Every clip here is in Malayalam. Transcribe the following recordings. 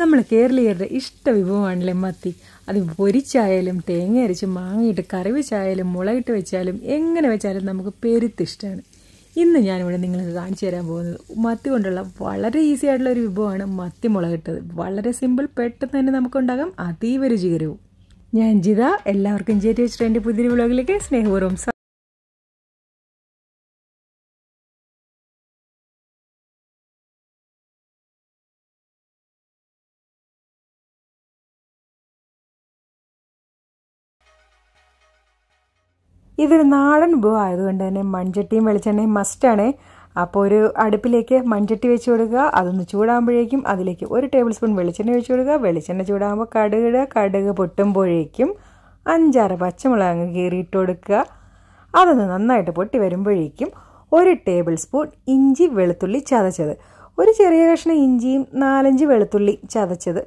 നമ്മൾ കേരളീയരുടെ ഇഷ്ട വിഭവമാണല്ലേ മത്തി അത് പൊരിച്ചായാലും തേങ്ങ അരച്ച് മാങ്ങയിട്ട് കറി വെച്ചായാലും മുളകിട്ട് വെച്ചാലും എങ്ങനെ വെച്ചാലും നമുക്ക് പെരുത്തിഷ്ടമാണ് ഇന്ന് ഞാനിവിടെ നിങ്ങൾക്ക് കാണിച്ചു തരാൻ പോകുന്നത് മത്തി കൊണ്ടുള്ള വളരെ ഈസി ആയിട്ടുള്ള ഒരു വിഭവമാണ് മത്തി മുളകിട്ടത് വളരെ സിമ്പിൾ പെട്ടെന്ന് തന്നെ നമുക്കുണ്ടാകാം അതീവ രുചികരവും ഞാൻ ജിത എല്ലാവർക്കും ജെ ടി എച്ച് എൻ്റെ പുതിയൊരു വ്ളോഗിലേക്ക് സ്നേഹപൂർവ്വം ഇതൊരു നാടൻ വിഭവം ആയതുകൊണ്ട് തന്നെ മൺചട്ടിയും വെളിച്ചെണ്ണയും മസ്റ്റാണ് അപ്പോൾ ഒരു അടുപ്പിലേക്ക് മൺചട്ടി വെച്ച് കൊടുക്കുക അതൊന്ന് ചൂടാകുമ്പോഴേക്കും അതിലേക്ക് ഒരു ടേബിൾ സ്പൂൺ വെളിച്ചെണ്ണ വെച്ച് കൊടുക്കുക വെളിച്ചെണ്ണ ചൂടാകുമ്പോൾ കടുക് കടുക് പൊട്ടുമ്പോഴേക്കും അഞ്ചാറ് പച്ചമുളക് അങ്ങ് കീറിയിട്ട് കൊടുക്കുക അതൊന്ന് നന്നായിട്ട് പൊട്ടി വരുമ്പോഴേക്കും ഒരു ടേബിൾ സ്പൂൺ ഇഞ്ചി വെളുത്തുള്ളി ചതച്ചത് ഒരു ചെറിയ കഷ്ണം ഇഞ്ചിയും നാലഞ്ച് വെളുത്തുള്ളി ചതച്ചത്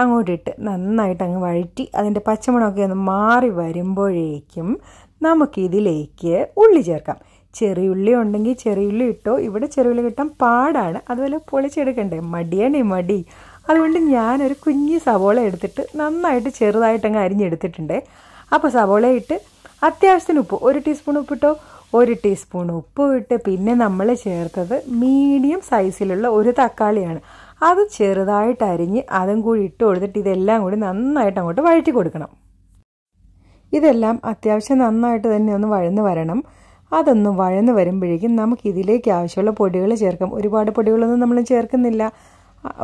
അങ്ങോട്ടിട്ട് നന്നായിട്ട് അങ്ങ് വഴറ്റി അതിൻ്റെ പച്ചമുളകൊക്കെ ഒന്ന് മാറി വരുമ്പോഴേക്കും നമുക്കിതിലേക്ക് ഉള്ളി ചേർക്കാം ചെറിയുള്ളി ഉണ്ടെങ്കിൽ ചെറിയുള്ളി ഇട്ടോ ഇവിടെ ചെറിയുള്ളി കിട്ടാൻ പാടാണ് അതുപോലെ പൊളിച്ചെടുക്കണ്ടേ മടിയാണ് മടി അതുകൊണ്ട് ഞാനൊരു കുഞ്ഞി സവോള എടുത്തിട്ട് നന്നായിട്ട് ചെറുതായിട്ടങ്ങ് അരിഞ്ഞെടുത്തിട്ടുണ്ട് അപ്പോൾ സവോള ഇട്ട് അത്യാവശ്യത്തിന് ഉപ്പ് ഒരു ടീസ്പൂൺ ഉപ്പിട്ടോ ഒരു ടീസ്പൂൺ ഉപ്പ് ഇട്ട് പിന്നെ നമ്മൾ ചേർത്തത് മീഡിയം സൈസിലുള്ള ഒരു തക്കാളിയാണ് അത് ചെറുതായിട്ട് അരിഞ്ഞ് അതും കൂടി ഇട്ട് കൊടുത്തിട്ട് ഇതെല്ലാം കൂടി നന്നായിട്ട് അങ്ങോട്ട് വഴറ്റി കൊടുക്കണം ഇതെല്ലാം അത്യാവശ്യം നന്നായിട്ട് തന്നെ ഒന്ന് വഴന്ന് വരണം അതൊന്ന് വഴന്ന് വരുമ്പോഴേക്കും നമുക്ക് ഇതിലേക്ക് ആവശ്യമുള്ള പൊടികൾ ചേർക്കാം ഒരുപാട് പൊടികളൊന്നും നമ്മൾ ചേർക്കുന്നില്ല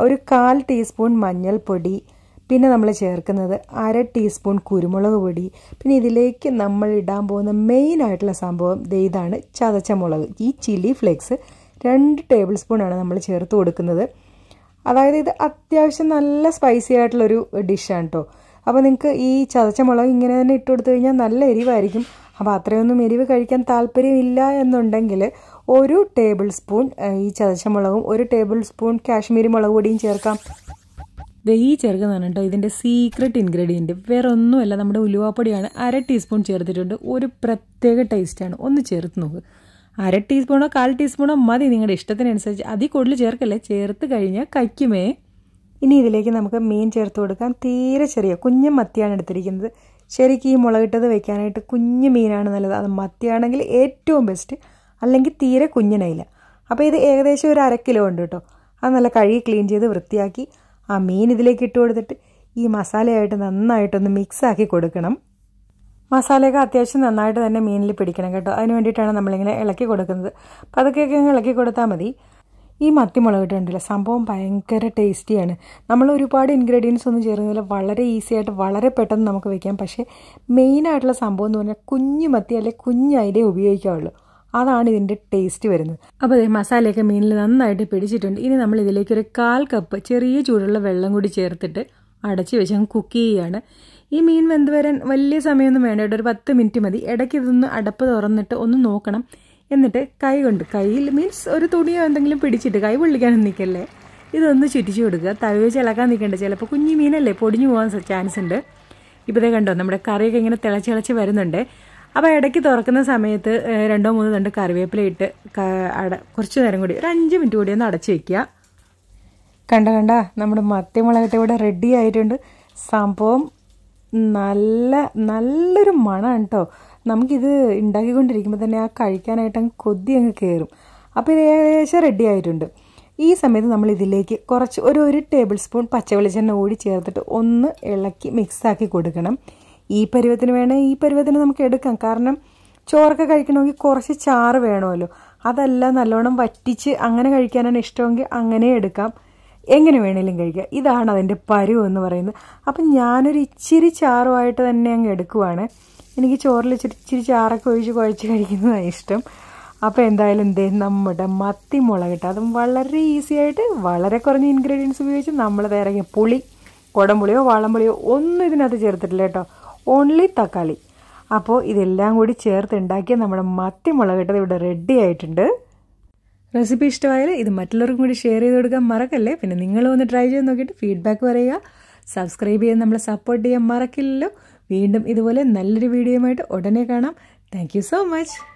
ഒരു കാൽ ടീസ്പൂൺ മഞ്ഞൾപ്പൊടി പിന്നെ നമ്മൾ ചേർക്കുന്നത് അര ടീസ്പൂൺ കുരുമുളക് പൊടി പിന്നെ ഇതിലേക്ക് നമ്മൾ ഇടാൻ പോകുന്ന മെയിൻ ആയിട്ടുള്ള സംഭവം ഇതാണ് ചതച്ച മുളക് ഈ ചില്ലി ഫ്ലേക്സ് രണ്ട് ടേബിൾ സ്പൂണാണ് നമ്മൾ ചേർത്ത് കൊടുക്കുന്നത് അതായത് ഇത് അത്യാവശ്യം നല്ല സ്പൈസി ആയിട്ടുള്ളൊരു ഡിഷാണ് കേട്ടോ അപ്പോൾ നിങ്ങൾക്ക് ഈ ചതച്ച മുളക് ഇങ്ങനെ തന്നെ ഇട്ട് കൊടുത്തു കഴിഞ്ഞാൽ നല്ല എരിവായിരിക്കും അപ്പോൾ അത്രയൊന്നും എരിവ് കഴിക്കാൻ താല്പര്യമില്ല എന്നുണ്ടെങ്കിൽ ഒരു ടേബിൾ സ്പൂൺ ഈ ചതച്ച മുളകും ഒരു ടേബിൾ സ്പൂൺ കാശ്മീരി മുളക് പൊടിയും ചേർക്കാം ഈ ചേർക്കുന്നതാണ് കേട്ടോ ഇതിൻ്റെ സീക്രട്ട് ഇൻഗ്രീഡിയൻറ്റ് വേറെ ഒന്നുമല്ല നമ്മുടെ ഉലുവാപ്പൊടിയാണ് അര ടീസ്പൂൺ ചേർത്തിട്ടുണ്ട് ഒരു പ്രത്യേക ടേസ്റ്റാണ് ഒന്ന് ചേർത്ത് നോക്ക് അര ടീസ്പൂണോ കാൽ ടീസ്പൂണോ മതി നിങ്ങളുടെ ഇഷ്ടത്തിനനുസരിച്ച് അതിൽ കൂടുതൽ ചേർക്കല്ലേ ചേർത്ത് കഴിഞ്ഞാൽ കയ്ക്കുമേ ഇനി ഇതിലേക്ക് നമുക്ക് മീൻ ചേർത്ത് കൊടുക്കാം തീരെ ചെറിയ കുഞ്ഞു മത്തിയാണ് എടുത്തിരിക്കുന്നത് ശരിക്കും ഈ മുളകിട്ടത് വെക്കാനായിട്ട് കുഞ്ഞു മീനാണ് നല്ലത് അത് മത്തിയാണെങ്കിൽ ഏറ്റവും ബെസ്റ്റ് അല്ലെങ്കിൽ തീരെ കുഞ്ഞിനയില്ല അപ്പോൾ ഇത് ഏകദേശം ഒരു അര കിലോ ഉണ്ട് കേട്ടോ അത് നല്ല കഴുകി ക്ലീൻ ചെയ്ത് വൃത്തിയാക്കി ആ മീൻ ഇതിലേക്ക് ഇട്ട് കൊടുത്തിട്ട് ഈ മസാലയായിട്ട് നന്നായിട്ടൊന്ന് മിക്സാക്കി കൊടുക്കണം മസാലയൊക്കെ അത്യാവശ്യം നന്നായിട്ട് തന്നെ മീനിൽ പിടിക്കണം കേട്ടോ അതിന് വേണ്ടിയിട്ടാണ് നമ്മളിങ്ങനെ ഇളക്കി കൊടുക്കുന്നത് അപ്പോൾ അതൊക്കെ ഇളക്കി കൊടുത്താൽ മതി ഈ മത്തിമുളക് ഇട്ടിട്ടുണ്ടല്ലോ സംഭവം ഭയങ്കര ടേസ്റ്റിയാണ് നമ്മൾ ഒരുപാട് ഇൻഗ്രീഡിയൻസ് ഒന്നും ചേർന്നില്ല വളരെ ഈസി ആയിട്ട് വളരെ പെട്ടെന്ന് നമുക്ക് വെക്കാം പക്ഷേ മെയിൻ ആയിട്ടുള്ള സംഭവം എന്ന് പറഞ്ഞാൽ കുഞ്ഞു മത്തി അല്ലെങ്കിൽ കുഞ്ഞു അയിലേ ഉപയോഗിക്കാവുള്ളൂ അതാണ് ഇതിൻ്റെ ടേസ്റ്റ് വരുന്നത് അപ്പോൾ അതെ മസാലയൊക്കെ മീനിൽ നന്നായിട്ട് പിടിച്ചിട്ടുണ്ട് ഇനി നമ്മൾ ഇതിലേക്ക് ഒരു കാൽ കപ്പ് ചെറിയ ചൂടുള്ള വെള്ളം കൂടി ചേർത്തിട്ട് അടച്ച് വെച്ച് കുക്ക് ചെയ്യുകയാണ് ഈ മീൻ വെന്ത് വരാൻ വലിയ സമയമൊന്നും വേണ്ട ഒരു പത്ത് മിനിറ്റ് മതി ഇടയ്ക്ക് ഇതൊന്ന് അടപ്പ് തുറന്നിട്ട് ഒന്ന് നോക്കണം എന്നിട്ട് കൈ കൊണ്ട് കയ്യിൽ മീൻസ് ഒരു തുണിയോ എന്തെങ്കിലും പിടിച്ചിട്ട് കൈ പൊള്ളിക്കാനും നിൽക്കല്ലേ ഇതൊന്ന് ചുറ്റിച്ചു കൊടുക്കുക തവിയോ ചിളക്കാൻ നിൽക്കേണ്ട ചിലപ്പോൾ കുഞ്ഞു മീനല്ലേ പൊടിഞ്ഞു പോകാൻ ചാൻസ് ഉണ്ട് ഇപ്പോഴേ കണ്ടോ നമ്മുടെ കറിയൊക്കെ ഇങ്ങനെ തിളച്ചിളച്ച് വരുന്നുണ്ട് അപ്പോൾ ഇടയ്ക്ക് തുറക്കുന്ന സമയത്ത് രണ്ടോ മൂന്നോ രണ്ട് കറിവേപ്പില ഇട്ട് അട കുറച്ച് നേരം കൂടി ഒരു അഞ്ച് മിനിറ്റ് കൂടി ഒന്ന് അടച്ചു വയ്ക്കുക കണ്ട കണ്ട നമ്മുടെ മത്തിമുളകട്ട ഇവിടെ റെഡി ആയിട്ടുണ്ട് സംഭവം നല്ല നല്ലൊരു മണമാണ് കേട്ടോ നമുക്കിത് ഉണ്ടാക്കിക്കൊണ്ടിരിക്കുമ്പോൾ തന്നെ ആ കഴിക്കാനായിട്ട് അങ്ങ് കൊതി അങ്ങ് കയറും അപ്പോൾ ഇത് ഏകദേശം റെഡി ആയിട്ടുണ്ട് ഈ സമയത്ത് നമ്മൾ ഇതിലേക്ക് കുറച്ച് ഒരു ഒരു ടേബിൾ സ്പൂൺ പച്ചവെളിച്ചെണ്ണ കൂടി ചേർത്തിട്ട് ഒന്ന് ഇളക്കി മിക്സാക്കി കൊടുക്കണം ഈ പരുവത്തിന് വേണമെങ്കിൽ ഈ പരുവത്തിന് നമുക്ക് എടുക്കാം കാരണം ചോറൊക്കെ കഴിക്കണമെങ്കിൽ കുറച്ച് ചാറ് വേണമല്ലോ അതെല്ലാം നല്ലോണം വറ്റിച്ച് അങ്ങനെ കഴിക്കാനാണ് ഇഷ്ടമെങ്കിൽ അങ്ങനെ എടുക്കാം എങ്ങനെ വേണേലും കഴിക്കുക ഇതാണ് അതിൻ്റെ പരുവ് എന്ന് പറയുന്നത് അപ്പം ഞാനൊരു ഇച്ചിരി ചാറുമായിട്ട് തന്നെ അങ്ങ് എടുക്കുവാണ് എനിക്ക് ചോറിൽ ഇച്ചിരി ഇച്ചിരി ചാറൊക്കെ ഒഴിച്ച് കുഴച്ച് കഴിക്കുന്നതാണ് ഇഷ്ടം അപ്പോൾ എന്തായാലും ദേ നമ്മുടെ മത്തി മുളകിട്ട് അതും വളരെ ഈസി ആയിട്ട് വളരെ കുറഞ്ഞ ഇൻഗ്രീഡിയൻസ് ഉപയോഗിച്ച് നമ്മൾ തയ്യാറാക്കിയ പുളി കുടംപുളിയോ വാളംപുളിയോ ഒന്നും ഇതിനകത്ത് ചേർത്തിട്ടില്ല കേട്ടോ ഓൺലി തക്കാളി അപ്പോൾ ഇതെല്ലാം കൂടി ചേർത്ത് ഉണ്ടാക്കിയ നമ്മുടെ മത്തി കിട്ടത് ഇവിടെ റെഡി ആയിട്ടുണ്ട് റെസിപ്പി ഇഷ്ടമായാൽ ഇത് മറ്റുള്ളവർക്കും കൂടി ഷെയർ ചെയ്ത് കൊടുക്കാൻ മറക്കല്ലേ പിന്നെ നിങ്ങളും ഒന്ന് ട്രൈ ചെയ്ത് നോക്കിയിട്ട് ഫീഡ്ബാക്ക് പറയുക സബ്സ്ക്രൈബ് ചെയ്യാൻ നമ്മളെ സപ്പോർട്ട് ചെയ്യാൻ മറക്കില്ലല്ലോ വീണ്ടും ഇതുപോലെ നല്ലൊരു വീഡിയോയുമായിട്ട് ഉടനെ കാണാം താങ്ക് സോ മച്ച്